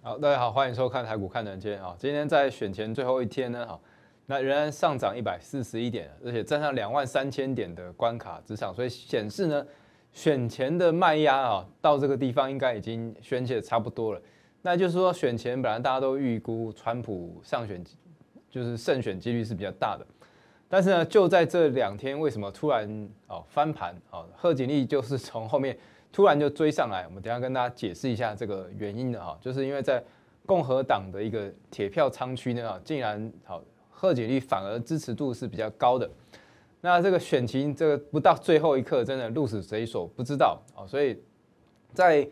好，大家好，欢迎收看台股看今天啊。今天在选前最后一天呢，哈，那仍然上涨一百四十一点，而且站上两万三千点的关卡之上，所以显示呢，选前的卖压啊，到这个地方应该已经宣泄差不多了。那就是说，选前本来大家都预估川普上选，就是胜选几率是比较大的，但是呢，就在这两天，为什么突然哦翻盘？哦，贺锦丽就是从后面。突然就追上来，我们等下跟大家解释一下这个原因的啊，就是因为在共和党的一个铁票仓区呢啊，竟然好贺锦丽反而支持度是比较高的，那这个选情这个不到最后一刻真的鹿死谁手不知道啊，所以在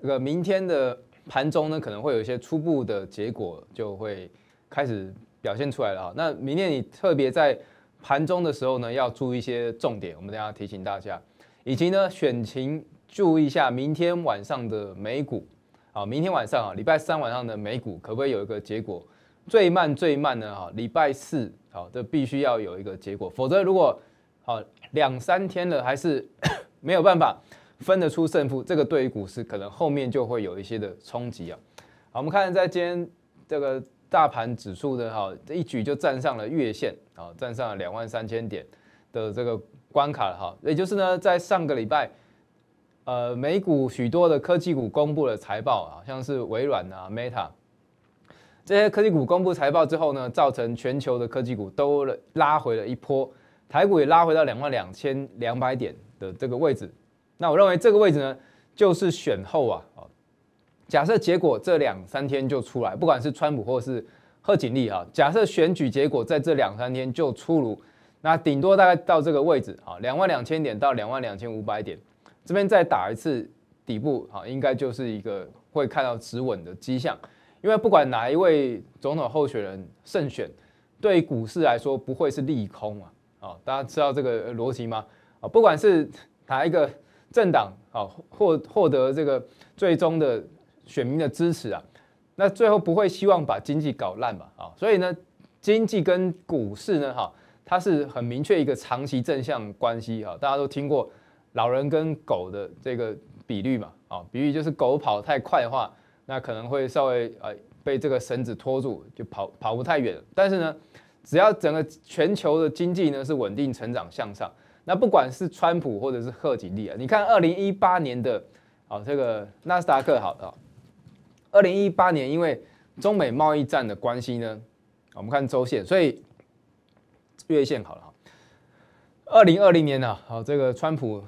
这个明天的盘中呢，可能会有一些初步的结果就会开始表现出来了啊，那明天你特别在盘中的时候呢，要注意一些重点，我们等下提醒大家，以及呢选情。注意一下明天晚上的美股，好，明天晚上啊，礼拜三晚上的美股可不可以有一个结果？最慢最慢呢，哈，礼拜四，好，这必须要有一个结果，否则如果好两三天了还是 没有办法分得出胜负，这个对于股市可能后面就会有一些的冲击啊。好，我们看在今天这个大盘指数的哈，这一举就站上了月线，好，站上了两万三千点的这个关卡了哈，也就是呢，在上个礼拜。呃，美股许多的科技股公布了财报啊，像是微软啊、Meta，这些科技股公布财报之后呢，造成全球的科技股都拉回了一波，台股也拉回到两万两千两百点的这个位置。那我认为这个位置呢，就是选后啊，假设结果这两三天就出来，不管是川普或是贺锦丽哈，假设选举结果在这两三天就出炉，那顶多大概到这个位置啊，两万两千点到两万两千五百点。这边再打一次底部啊，应该就是一个会看到止稳的迹象，因为不管哪一位总统候选人胜选，对股市来说不会是利空啊！啊，大家知道这个逻辑吗？啊，不管是哪一个政党啊，获获得这个最终的选民的支持啊，那最后不会希望把经济搞烂吧？啊，所以呢，经济跟股市呢，哈，它是很明确一个长期正向关系啊，大家都听过。老人跟狗的这个比率嘛，啊，比喻就是狗跑太快的话，那可能会稍微啊被这个绳子拖住，就跑跑不太远。但是呢，只要整个全球的经济呢是稳定成长向上，那不管是川普或者是贺锦丽啊，你看二零一八年的啊这个纳斯达克好的，二零一八年因为中美贸易战的关系呢，我们看周线，所以月线好了，二零二零年呢，好这个川普。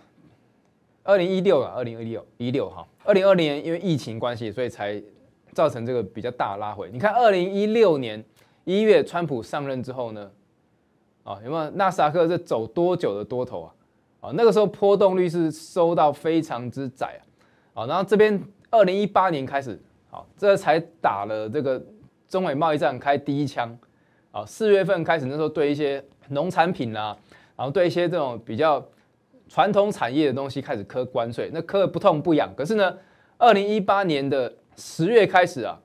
二零一六啊，二零一六一六哈，二零二零年因为疫情关系，所以才造成这个比较大拉回。你看二零一六年一月川普上任之后呢，啊，有没有纳斯达克是走多久的多头啊？啊，那个时候波动率是收到非常之窄啊。啊，然后这边二零一八年开始，啊，这才打了这个中美贸易战开第一枪啊。四月份开始那时候对一些农产品啊，然后对一些这种比较。传统产业的东西开始磕关税，那磕的不痛不痒。可是呢，二零一八年的十月开始啊，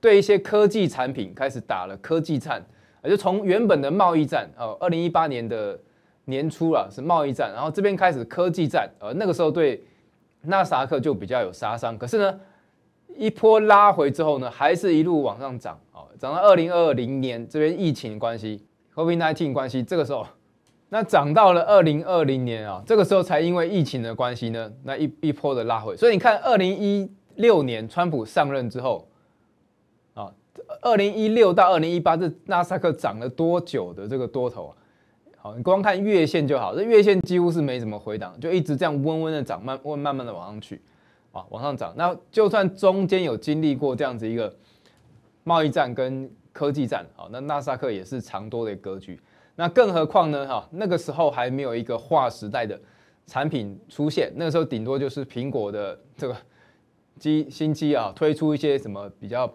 对一些科技产品开始打了科技战，也就从原本的贸易战哦，二零一八年的年初啊是贸易战，然后这边开始科技战，呃，那个时候对纳斯达克就比较有杀伤。可是呢，一波拉回之后呢，还是一路往上涨哦，涨到二零二零年这边疫情关系，COVID-19 关系，这个时候。那涨到了二零二零年啊，这个时候才因为疫情的关系呢，那一一波的拉回。所以你看，二零一六年川普上任之后，啊，二零一六到二零一八这纳斯克涨了多久的这个多头？好，你光看月线就好，这月线几乎是没怎么回档，就一直这样温温的涨，慢温慢慢的往上去啊，往上涨。那就算中间有经历过这样子一个贸易战跟科技战，好，那纳斯克也是长多的格局。那更何况呢？哈，那个时候还没有一个划时代的，产品出现。那个时候顶多就是苹果的这个机新机啊，推出一些什么比较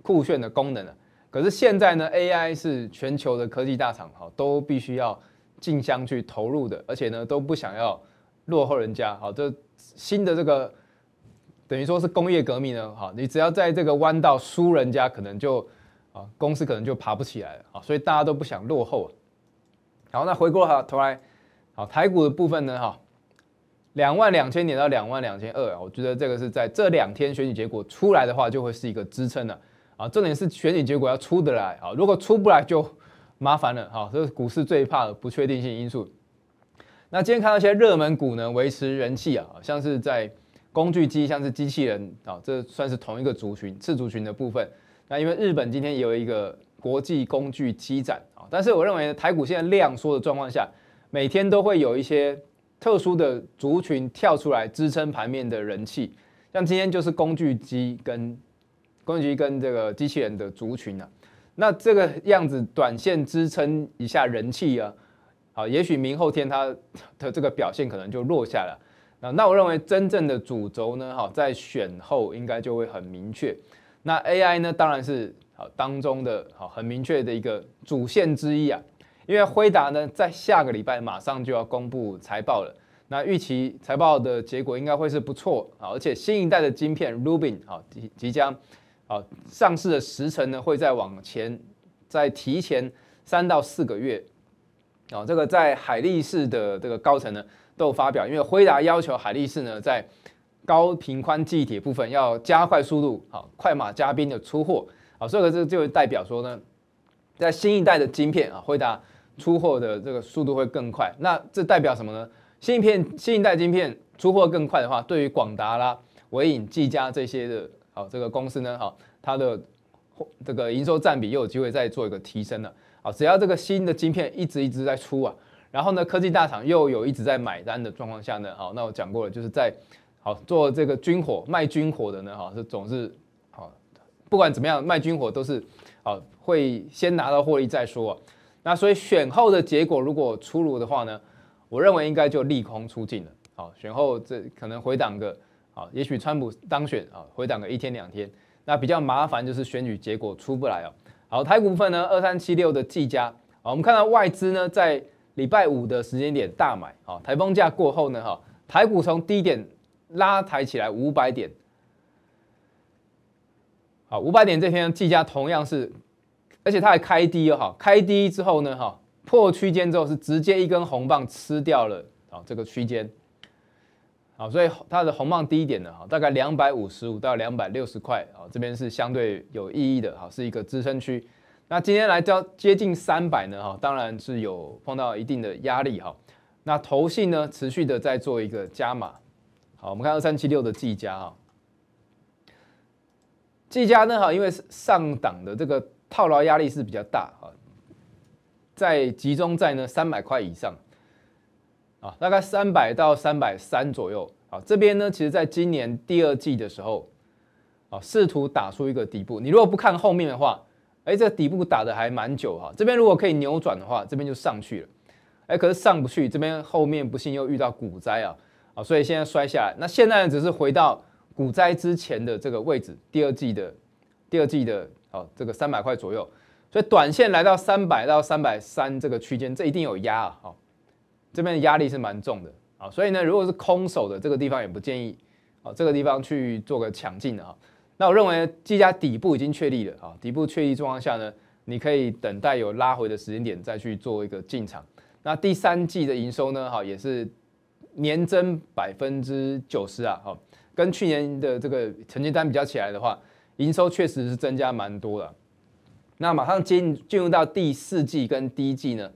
酷炫的功能了。可是现在呢，AI 是全球的科技大厂哈，都必须要竞相去投入的，而且呢都不想要落后人家。好，这新的这个等于说是工业革命呢，哈，你只要在这个弯道输人家，可能就啊公司可能就爬不起来了啊。所以大家都不想落后啊。好，那回过哈头来，好台股的部分呢，哈，两万两千点到两万两千二啊，我觉得这个是在这两天选举结果出来的话，就会是一个支撑了啊。重点是选举结果要出得来啊，如果出不来就麻烦了哈，这是股市最怕的不确定性因素。那今天看到一些热门股呢，维持人气啊，像是在工具机，像是机器人啊，这算是同一个族群次族群的部分。那因为日本今天也有一个。国际工具积攒啊，但是我认为台股现在量缩的状况下，每天都会有一些特殊的族群跳出来支撑盘面的人气，像今天就是工具机跟工具机跟这个机器人的族群啊，那这个样子短线支撑一下人气啊，好，也许明后天它 的这个表现可能就落下了那我认为真正的主轴呢，哈，在选后应该就会很明确，那 AI 呢，当然是。当中的好很明确的一个主线之一啊，因为辉达呢在下个礼拜马上就要公布财报了，那预期财报的结果应该会是不错啊，而且新一代的晶片 Rubin 啊，即即将啊上市的时程呢会再往前，再提前三到四个月啊，这个在海力士的这个高层呢都发表，因为辉达要求海力士呢在高频宽记忆体部分要加快速度啊，快马加鞭的出货。好，所以这就代表说呢，在新一代的晶片啊，回答出货的这个速度会更快。那这代表什么呢？新一片新一代晶片出货更快的话，对于广达啦、伟影、技嘉这些的，好，这个公司呢，好它的这个营收占比又有机会再做一个提升了。好，只要这个新的晶片一直一直在出啊，然后呢，科技大厂又有一直在买单的状况下呢，好，那我讲过了，就是在好做这个军火卖军火的呢，哈，是总是。不管怎么样，卖军火都是，啊，会先拿到获利再说啊。那所以选后的结果如果出炉的话呢，我认为应该就利空出尽了。好，选后这可能回档个，好，也许川普当选啊，回档个一天两天。那比较麻烦就是选举结果出不来哦。好，台股部分呢，二三七六的技嘉，好，我们看到外资呢在礼拜五的时间点大买，啊，台风假过后呢，哈，台股从低点拉抬起来五百点。好，五百点这边计价同样是，而且它还开低哈，开低之后呢哈，破区间之后是直接一根红棒吃掉了啊这个区间，好，所以它的红棒低一点呢哈，大概两百五十五到两百六十块啊，这边是相对有意义的哈，是一个支撑区。那今天来交接近三百呢哈，当然是有碰到一定的压力哈。那头性呢持续的在做一个加码，好，我们看二三七六的计价哈。技嘉呢哈，因为是上档的这个套牢压力是比较大啊，在集中在呢三百块以上啊，大概三百到三百三左右啊。这边呢，其实在今年第二季的时候啊，试图打出一个底部。你如果不看后面的话，哎，这底部打的还蛮久哈。这边如果可以扭转的话，这边就上去了。哎，可是上不去，这边后面不幸又遇到股灾啊啊，所以现在摔下来。那现在只是回到。股灾之前的这个位置，第二季的第二季的，哦，这个三百块左右，所以短线来到三百到三百三这个区间，这一定有压啊，好，这边的压力是蛮重的啊，所以呢，如果是空手的这个地方也不建议啊，这个地方去做个抢进啊，那我认为季家底部已经确立了啊，底部确立状况下呢，你可以等待有拉回的时间点再去做一个进场，那第三季的营收呢，哈也是年增百分之九十啊，哈。跟去年的这个成绩单比较起来的话，营收确实是增加蛮多的。那马上进进入到第四季跟第一季呢，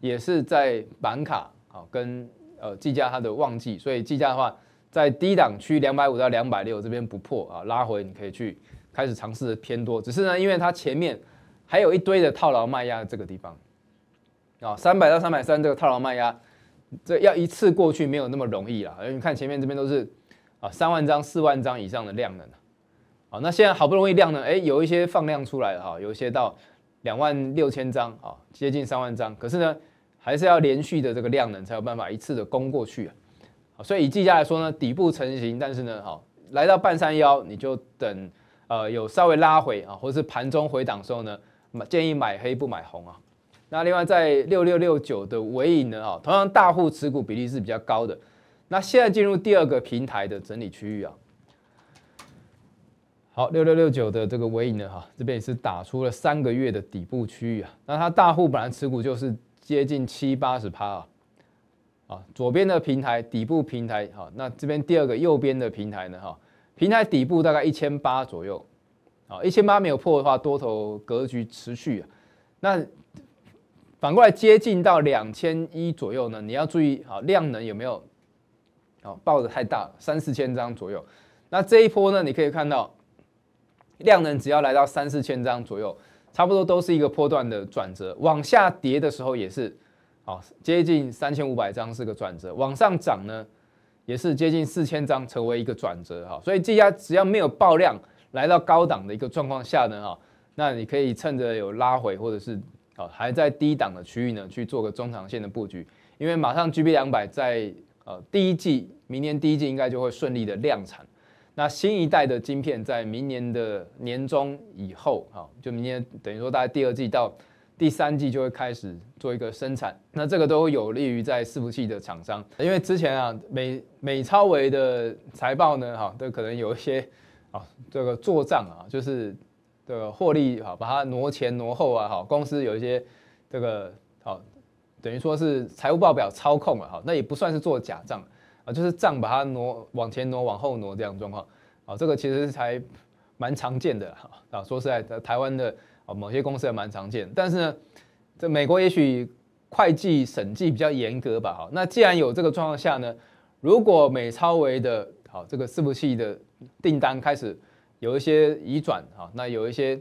也是在板卡啊跟呃计价它的旺季，所以计价的话，在低档区两百五到两百六这边不破啊，拉回你可以去开始尝试偏多。只是呢，因为它前面还有一堆的套牢卖压这个地方啊，三百到三百三这个套牢卖压，这要一次过去没有那么容易啦。你看前面这边都是。啊，三万张、四万张以上的量能，好，那现在好不容易量呢，哎，有一些放量出来了哈，有一些到两万六千张啊，接近三万张，可是呢，还是要连续的这个量能才有办法一次的攻过去啊。好，所以以季家来说呢，底部成型，但是呢，哈，来到半山腰你就等，呃，有稍微拉回啊，或是盘中回档时候呢，建议买黑不买红啊。那另外在六六六九的尾影呢，啊，同样大户持股比例是比较高的。那现在进入第二个平台的整理区域啊，好，六六六九的这个尾影呢，哈，这边也是打出了三个月的底部区域啊。那它大户本来持股就是接近七八十趴啊，啊，左边的平台底部平台，哈，那这边第二个右边的平台呢，哈，平台底部大概一千八左右，啊，一千八没有破的话，多头格局持续啊。那反过来接近到两千一左右呢，你要注意啊，量能有没有？哦，爆的太大，三四千张左右。那这一波呢，你可以看到量能只要来到三四千张左右，差不多都是一个波段的转折。往下跌的时候也是，哦，接近三千五百张是个转折；往上涨呢，也是接近四千张成为一个转折。哈，所以这家只要没有爆量来到高档的一个状况下呢，哈，那你可以趁着有拉回或者是哦还在低档的区域呢，去做个中长线的布局，因为马上 G B 两百在。呃，第一季，明年第一季应该就会顺利的量产。那新一代的晶片在明年的年中以后，啊，就明年等于说，大概第二季到第三季就会开始做一个生产。那这个都有利于在伺服器的厂商，因为之前啊，美美超维的财报呢，哈，都可能有一些啊，这个做账啊，就是这个获利啊，把它挪前挪后啊，哈，公司有一些这个。等于说是财务报表操控了哈，那也不算是做假账啊，就是账把它挪往前挪、往后挪这样状况啊，这个其实才蛮常见的哈啊，说实在，台湾的啊某些公司也蛮常见，但是呢，这美国也许会计审计比较严格吧哈，那既然有这个状况下呢，如果美超微的好这个伺服器的订单开始有一些移转哈，那有一些。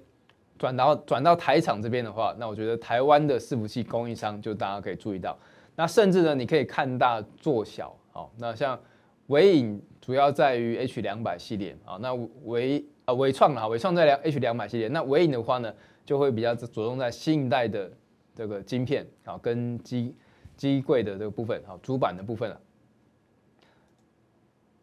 转到转到台厂这边的话，那我觉得台湾的伺服器供应商就大家可以注意到。那甚至呢，你可以看大做小，好，那像伟影主要在于 H 两百系列啊，那伟啊伟创啊，伟创在 H 两百系列，那伟影的话呢，就会比较着重在新一代的这个晶片啊，跟机机柜的这个部分啊，主板的部分了。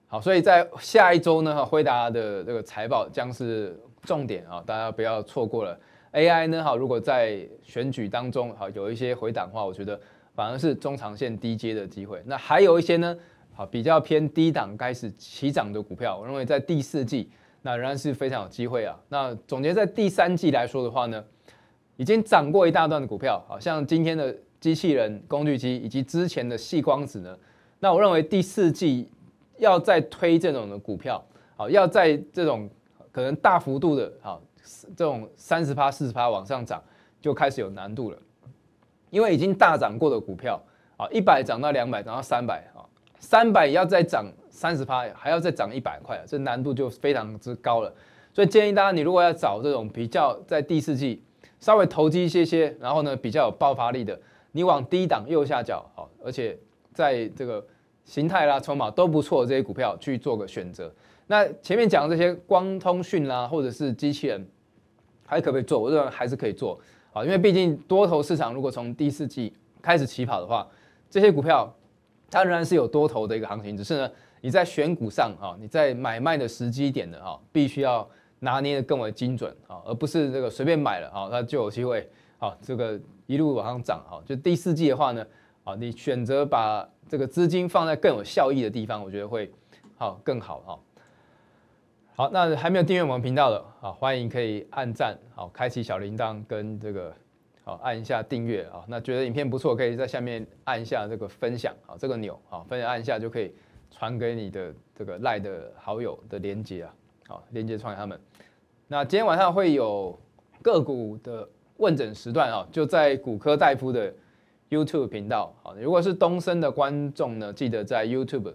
好，所以在下一周呢，辉达的这个财报将是。重点啊，大家不要错过了。AI 呢，好，如果在选举当中好有一些回档的话，我觉得反而是中长线低阶的机会。那还有一些呢，好比较偏低档开始起涨的股票，我认为在第四季那仍然是非常有机会啊。那总结在第三季来说的话呢，已经涨过一大段的股票，好像今天的机器人、工具机以及之前的细光子呢，那我认为第四季要再推这种的股票，好，要在这种。可能大幅度的啊，这种三十趴、四十趴往上涨，就开始有难度了。因为已经大涨过的股票啊，一百涨到两百，涨到三百啊，三百要再涨三十趴，还要再涨一百块，这难度就非常之高了。所以建议大家，你如果要找这种比较在第四季稍微投机一些些，然后呢比较有爆发力的，你往低档右下角啊，而且在这个形态啦、筹码都不错这些股票去做个选择。那前面讲这些光通讯啦，或者是机器人，还可不可以做？我认为还是可以做啊，因为毕竟多头市场如果从第四季开始起跑的话，这些股票它仍然是有多头的一个行情。只是呢，你在选股上啊，你在买卖的时机点的哈，必须要拿捏的更为精准啊，而不是这个随便买了啊，它就有机会啊，这个一路往上涨啊。就第四季的话呢，啊，你选择把这个资金放在更有效益的地方，我觉得会好更好啊。好，那还没有订阅我们频道的啊，欢迎可以按赞，好，开启小铃铛跟这个，好，按一下订阅啊。那觉得影片不错，可以在下面按一下这个分享啊这个钮啊，分享按一下就可以传给你的这个赖的好友的连接啊，好，连接传给他们。那今天晚上会有个股的问诊时段啊，就在骨科大夫的 YouTube 频道啊。如果是东森的观众呢，记得在 YouTube。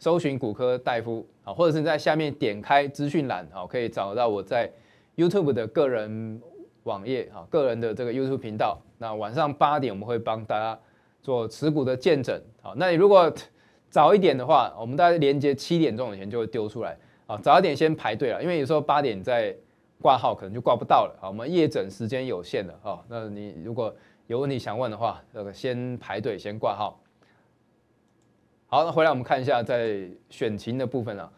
搜寻骨科大夫啊，或者是在下面点开资讯栏啊，可以找到我在 YouTube 的个人网页啊，个人的这个 YouTube 频道。那晚上八点我们会帮大家做持股的见诊啊。那你如果早一点的话，我们大概连接七点钟以前就会丢出来啊。早一点先排队了，因为有时候八点在挂号可能就挂不到了啊。我们夜诊时间有限的啊。那你如果有问题想问的话，那个先排队先挂号。好，那回来我们看一下在选情的部分啊。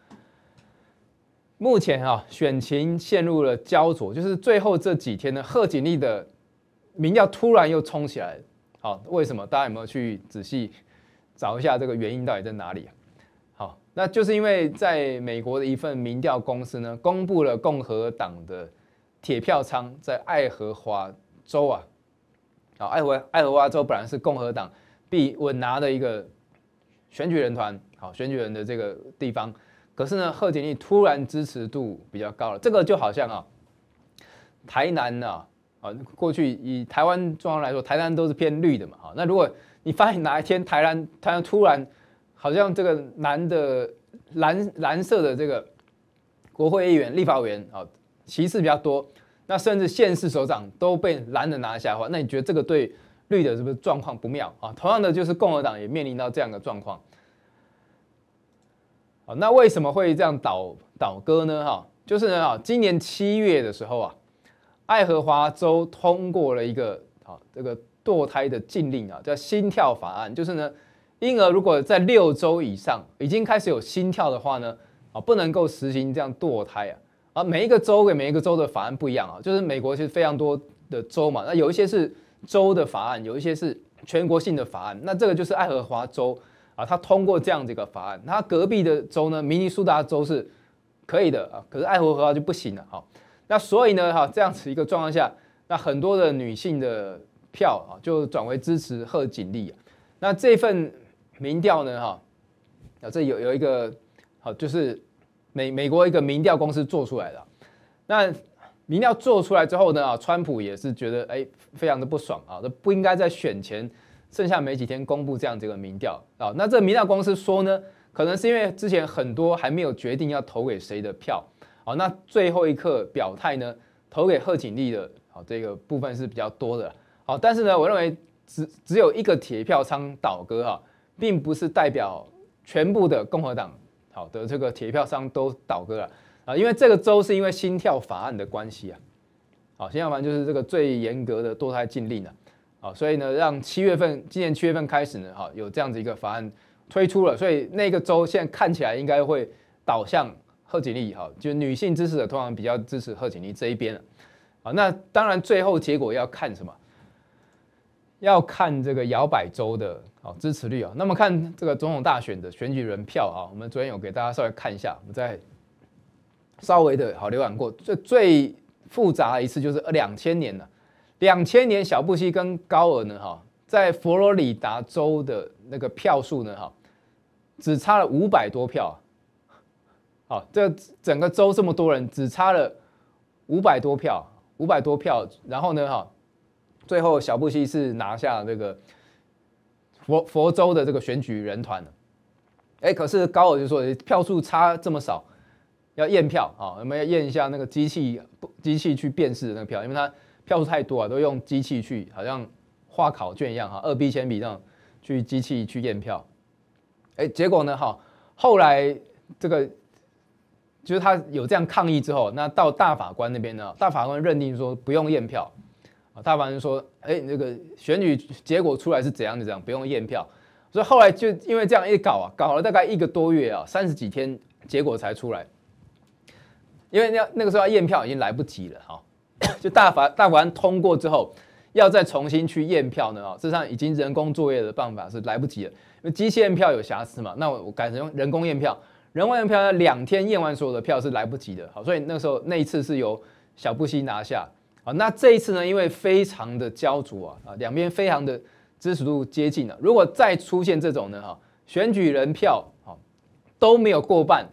目前啊，选情陷入了焦灼，就是最后这几天呢，贺锦丽的民调突然又冲起来。好，为什么？大家有没有去仔细找一下这个原因到底在哪里？好，那就是因为在美国的一份民调公司呢，公布了共和党的铁票仓在爱荷华州啊。好，爱荷爱荷华州本来是共和党必稳拿的一个。选举人团，好，选举人的这个地方，可是呢，贺锦丽突然支持度比较高了。这个就好像啊，台南啊，啊，过去以台湾状况来说，台南都是偏绿的嘛，哈。那如果你发现哪一天台南，台南突然好像这个蓝的蓝蓝色的这个国会议员、立法委员啊，歧次比较多，那甚至县市首长都被蓝的拿下的话，那你觉得这个对？绿的是不是状况不妙啊？同样的，就是共和党也面临到这样的状况。啊，那为什么会这样倒倒戈呢？哈，就是呢，啊，今年七月的时候啊，爱荷华州通过了一个啊这个堕胎的禁令啊，叫心跳法案，就是呢，婴儿如果在六周以上已经开始有心跳的话呢，啊，不能够实行这样堕胎啊。啊，每一个州跟每一个州的法案不一样啊，就是美国其实非常多的州嘛，那有一些是。州的法案有一些是全国性的法案，那这个就是爱荷华州啊，它通过这样子一个法案。它隔壁的州呢，明尼苏达州是可以的啊，可是爱荷华就不行了哈。那所以呢，哈，这样子一个状况下，那很多的女性的票啊，就转为支持贺锦丽啊。那这份民调呢，哈，啊，这有有一个好，就是美美国一个民调公司做出来的。那民调做出来之后呢，啊，川普也是觉得哎，非常的不爽啊，都不应该在选前剩下没几天公布这样子一个民调啊。那这民调公司说呢，可能是因为之前很多还没有决定要投给谁的票，啊，那最后一刻表态呢，投给贺锦丽的，啊，这个部分是比较多的，好，但是呢，我认为只只有一个铁票仓倒戈啊，并不是代表全部的共和党好的这个铁票仓都倒戈了。啊，因为这个州是因为心跳法案的关系啊，好，心跳法案就是这个最严格的堕胎禁令了，好，所以呢，让七月份今年七月份开始呢，哈，有这样子一个法案推出了，所以那个州现在看起来应该会倒向贺锦丽哈，就女性支持者通常比较支持贺锦丽这一边啊，好，那当然最后结果要看什么？要看这个摇摆州的哦支持率啊，那么看这个总统大选的选举人票啊，我们昨天有给大家稍微看一下，我们在。稍微的好浏览过，最最复杂一次就是呃两千年了，两千年小布希跟高尔呢哈，在佛罗里达州的那个票数呢哈，只差了五百多票，好，这整个州这么多人，只差了五百多票，五百多票，然后呢哈，最后小布希是拿下这个佛佛州的这个选举人团了，哎，可是高尔就说票数差这么少。要验票啊，我们要验一下那个机器，机器去辨识那个票，因为它票数太多啊，都用机器去，好像画考卷一样哈，二 B 铅笔这样去机器去验票。哎，结果呢，哈，后来这个就是他有这样抗议之后，那到大法官那边呢，大法官认定说不用验票啊，大法官说，哎，那个选举结果出来是怎样的怎样，不用验票。所以后来就因为这样一搞啊，搞了大概一个多月啊，三十几天，结果才出来。因为那那个时候要验票已经来不及了哈，就大法大法通过之后，要再重新去验票呢啊，事实上已经人工作业的办法是来不及了，因为机器验票有瑕疵嘛，那我改成用人工验票，人工验票要两天验完所有的票是来不及的，好，所以那时候那一次是由小布希拿下好，那这一次呢，因为非常的焦灼啊啊，两边非常的支持度接近了，如果再出现这种呢哈，选举人票啊都没有过半，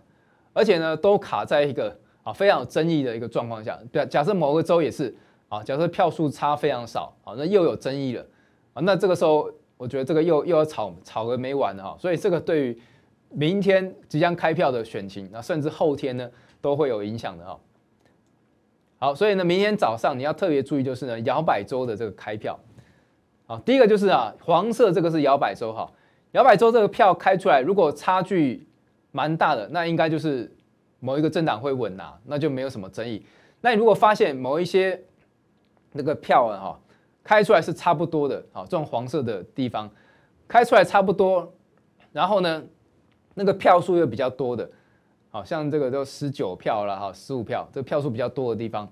而且呢都卡在一个。啊，非常有争议的一个状况下，对，假设某个州也是，啊，假设票数差非常少，啊，那又有争议了，啊，那这个时候我觉得这个又又要吵吵个没完了哈，所以这个对于明天即将开票的选情，那甚至后天呢都会有影响的哈。好，所以呢，明天早上你要特别注意就是呢，摇摆州的这个开票，啊，第一个就是啊，黄色这个是摇摆州哈，摇摆州这个票开出来，如果差距蛮大的，那应该就是。某一个政党会稳拿，那就没有什么争议。那你如果发现某一些那个票啊哈开出来是差不多的，好这种黄色的地方开出来差不多，然后呢那个票数又比较多的，好像这个都十九票了哈，十五票，这票数比较多的地方，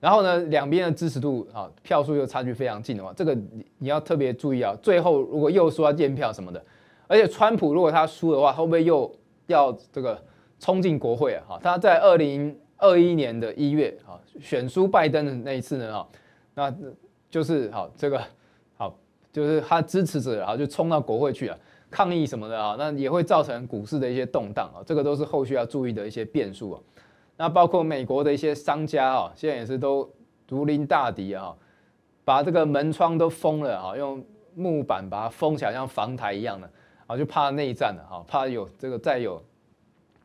然后呢两边的支持度啊票数又差距非常近的话，这个你要特别注意啊。最后如果又说要验票什么的，而且川普如果他输的话，会不会又要这个？冲进国会啊！哈，他在二零二一年的一月啊，选输拜登的那一次呢哈，那就是好这个好，就是他支持者啊，就冲到国会去了抗议什么的啊，那也会造成股市的一些动荡啊，这个都是后续要注意的一些变数啊。那包括美国的一些商家啊，现在也是都如临大敌啊，把这个门窗都封了啊，用木板把它封起来，像防台一样的啊，就怕内战了啊，怕有这个再有。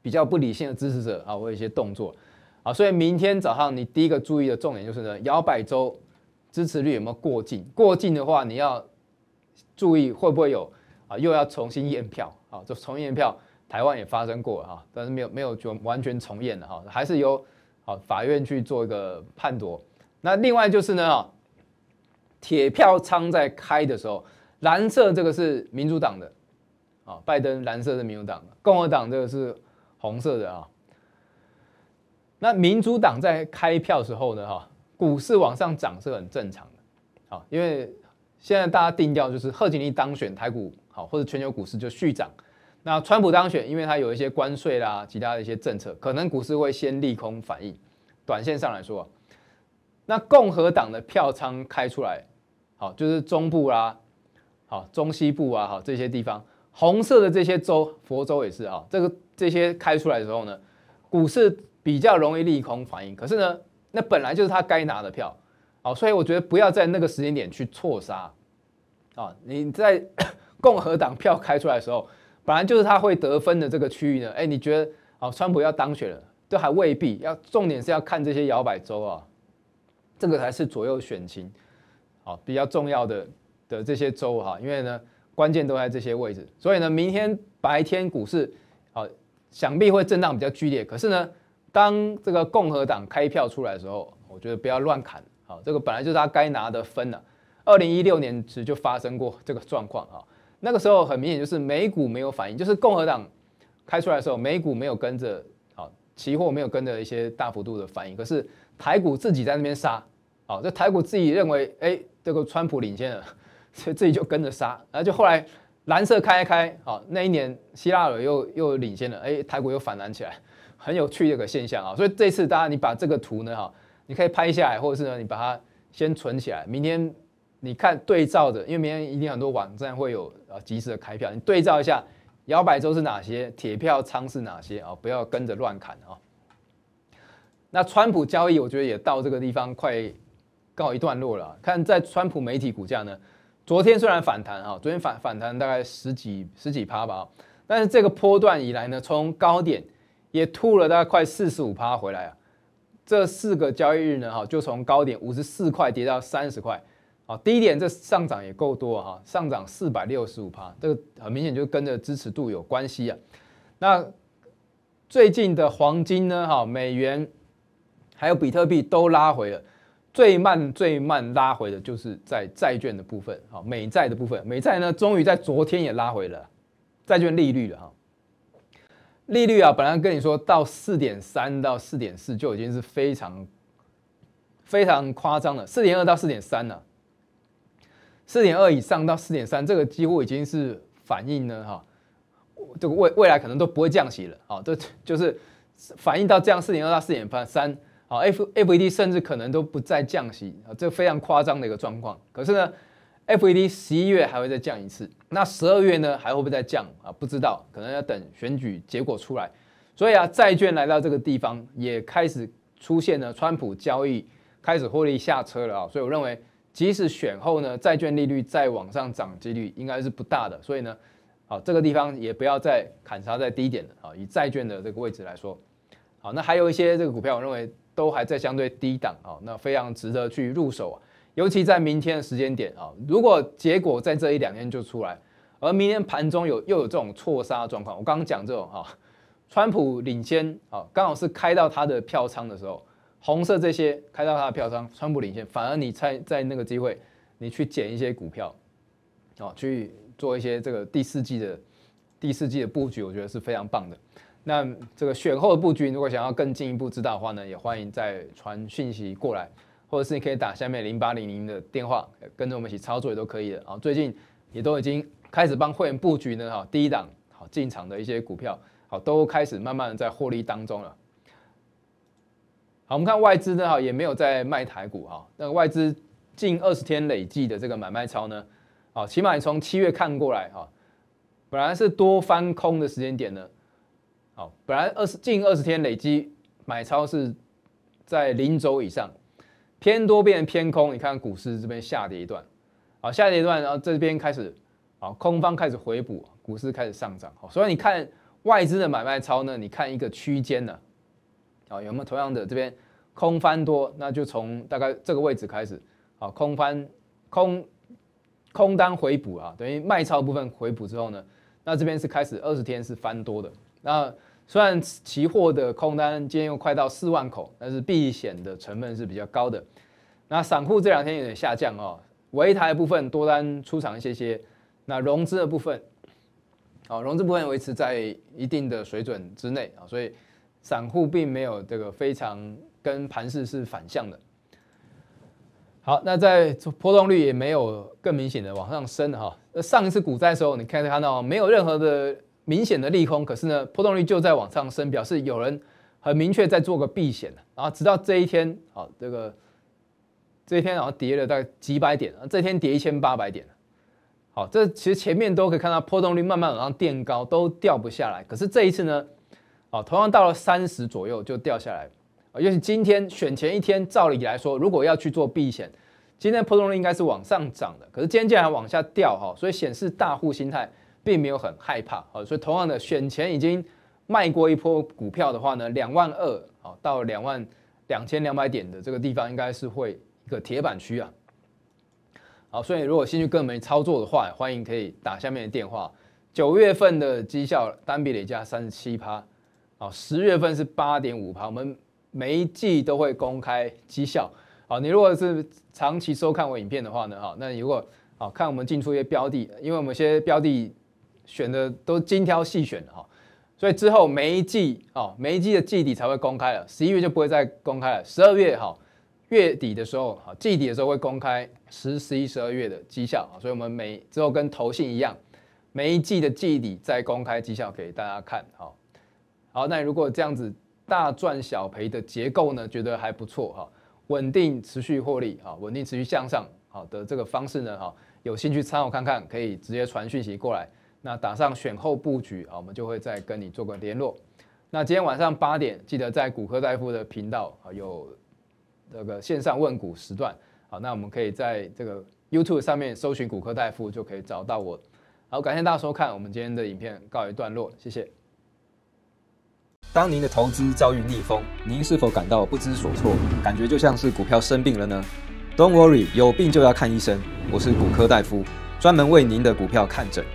比较不理性的支持者啊，会有一些动作啊，所以明天早上你第一个注意的重点就是呢，摇摆州支持率有没有过境？过境的话，你要注意会不会有啊，又要重新验票啊？这重验票台湾也发生过哈，但是没有没有就完全重验了哈，还是由啊法院去做一个判夺。那另外就是呢啊，铁票仓在开的时候，蓝色这个是民主党的啊，拜登蓝色是民主党的，共和党这个是。红色的啊，那民主党在开票时候呢，哈，股市往上涨是很正常的，啊，因为现在大家定调就是贺锦丽当选台股好，或者全球股市就续涨。那川普当选，因为他有一些关税啦，其他的一些政策，可能股市会先利空反应，短线上来说。那共和党的票仓开出来，好，就是中部啦，好，中西部啊，好这些地方，红色的这些州，佛州也是哈，这个。这些开出来的时候呢，股市比较容易利空反应。可是呢，那本来就是他该拿的票，哦，所以我觉得不要在那个时间点去错杀，啊，你在 共和党票开出来的时候，本来就是他会得分的这个区域呢，哎，你觉得哦，川普要当选了，都还未必要，重点是要看这些摇摆州啊，这个才是左右选情，哦，比较重要的的这些州哈，因为呢，关键都在这些位置，所以呢，明天白天股市。想必会震荡比较剧烈，可是呢，当这个共和党开票出来的时候，我觉得不要乱砍，好，这个本来就是他该拿的分了。二零一六年时就发生过这个状况啊，那个时候很明显就是美股没有反应，就是共和党开出来的时候，美股没有跟着好，期货没有跟着一些大幅度的反应，可是台股自己在那边杀，好，这台股自己认为哎，这个川普领先了，所以自己就跟着杀，然后就后来。蓝色开开，好，那一年希腊人又又领先了，哎，泰国又反弹起来，很有趣这个现象啊，所以这次大家你把这个图呢，哈，你可以拍下来，或者是呢你把它先存起来，明天你看对照着，因为明天一定很多网站会有啊及时的开票，你对照一下，摇摆州是哪些，铁票仓是哪些啊，不要跟着乱砍啊。那川普交易我觉得也到这个地方快告一段落了，看在川普媒体股价呢。昨天虽然反弹啊，昨天反反弹大概十几十几趴吧，但是这个波段以来呢，从高点也吐了大概快四十五趴回来啊。这四个交易日呢，哈，就从高点五十四块跌到三十块，好低点这上涨也够多哈，上涨四百六十五趴，这个很明显就跟着支持度有关系啊。那最近的黄金呢，哈，美元还有比特币都拉回了。最慢最慢拉回的就是在债券的部分，好，美债的部分，美债呢，终于在昨天也拉回了债券利率了，哈，利率啊，本来跟你说到四点三到四点四就已经是非常非常夸张了，四点二到四点三了，四点二以上到四点三，这个几乎已经是反映呢，哈，这个未未来可能都不会降息了，好，这就是反映到这样四点二到四点三三。好，F F E D 甚至可能都不再降息啊，这非常夸张的一个状况。可是呢，F E D 十一月还会再降一次，那十二月呢还会不会再降啊？不知道，可能要等选举结果出来。所以啊，债券来到这个地方也开始出现了，川普交易开始获利下车了啊。所以我认为，即使选后呢，债券利率再往上涨，几率应该是不大的。所以呢，好，这个地方也不要再砍杀在低点了啊。以债券的这个位置来说，好，那还有一些这个股票，我认为。都还在相对低档啊，那非常值得去入手啊。尤其在明天的时间点啊，如果结果在这一两天就出来，而明天盘中有又有这种错杀状况，我刚刚讲这种哈，川普领先啊，刚好是开到他的票仓的时候，红色这些开到他的票仓，川普领先，反而你在在那个机会，你去捡一些股票，啊，去做一些这个第四季的第四季的布局，我觉得是非常棒的。那这个选后的布局，如果想要更进一步知道的话呢，也欢迎再传讯息过来，或者是你可以打下面零八零零的电话，跟着我们一起操作也都可以的啊。最近也都已经开始帮会员布局呢，哈，第一档好进场的一些股票，好都开始慢慢的在获利当中了。好，我们看外资呢，哈，也没有在卖台股哈，那外资近二十天累计的这个买卖超呢，好，起码从七月看过来哈，本来是多翻空的时间点呢。好，本来二十近二十天累积买超是在零轴以上，偏多变偏空。你看股市这边下跌一段，好下跌一段，然后这边开始，好空方开始回补，股市开始上涨。好，所以你看外资的买卖超呢，你看一个区间呢，好有没有同样的这边空翻多，那就从大概这个位置开始，好空翻空空单回补啊，等于卖超部分回补之后呢，那这边是开始二十天是翻多的。那虽然期货的空单今天又快到四万口，但是避险的成分是比较高的。那散户这两天有点下降哦，维台部分多单出场一些些。那融资的部分，好，融资部分维持在一定的水准之内啊，所以散户并没有这个非常跟盘势是反向的。好，那在波动率也没有更明显的往上升哈。上一次股灾的时候，你可以看到没有任何的。明显的利空，可是呢，波动率就在往上升，表示有人很明确在做个避险然后直到这一天，好，这个这一天然后跌了大概几百点，这天跌一千八百点好，这其实前面都可以看到波动率慢慢往上垫高，都掉不下来。可是这一次呢，啊，同样到了三十左右就掉下来。啊，尤其今天选前一天，照理来说，如果要去做避险，今天波动率应该是往上涨的。可是今天竟然往下掉哈，所以显示大户心态。并没有很害怕啊，所以同样的选前已经卖过一波股票的话呢，两万二啊到两万两千两百点的这个地方应该是会一个铁板区啊。好，所以如果兴趣更没操作的话，欢迎可以打下面的电话。九月份的绩效单笔累加三十七趴，十月份是八点五趴。我们每一季都会公开绩效。好，你如果是长期收看我影片的话呢，啊，那如果好看我们进出一些标的，因为我们一些标的。选的都精挑细选的哈，所以之后每一季哦，每一季的季底才会公开了，十一月就不会再公开了，十二月哈，月底的时候哈，季底的时候会公开十、十一、十二月的绩效啊，所以我们每之后跟投信一样，每一季的季底再公开绩效给大家看哈。好，那如果这样子大赚小赔的结构呢，觉得还不错哈，稳定持续获利啊，稳定持续向上好的这个方式呢哈，有兴趣参考看看，可以直接传讯息过来。那打上选后布局啊，我们就会再跟你做个联络。那今天晚上八点，记得在骨科大夫的频道啊，有这个线上问股时段好，那我们可以在这个 YouTube 上面搜寻骨科大夫，就可以找到我。好，感谢大家收看我们今天的影片，告一段落，谢谢。当您的投资遭遇逆风，您是否感到不知所措？感觉就像是股票生病了呢？Don't worry，有病就要看医生。我是骨科大夫，专门为您的股票看诊。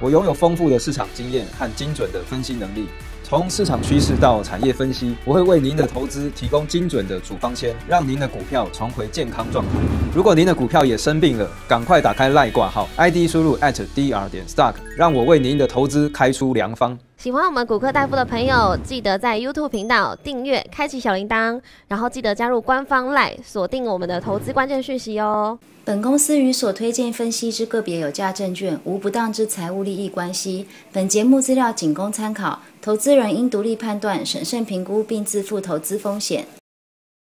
我拥有丰富的市场经验和精准的分析能力，从市场趋势到产业分析，我会为您的投资提供精准的处方签，让您的股票重回健康状态。如果您的股票也生病了，赶快打开赖挂号，ID 输入 at dr 点 stock，让我为您的投资开出良方。喜欢我们骨科大夫的朋友，记得在 YouTube 频道订阅、开启小铃铛，然后记得加入官方 l i n e 锁定我们的投资关键讯息哦。本公司与所推荐分析之个别有价证券无不当之财务利益关系。本节目资料仅供参考，投资人应独立判断、审慎评估并自负投资风险。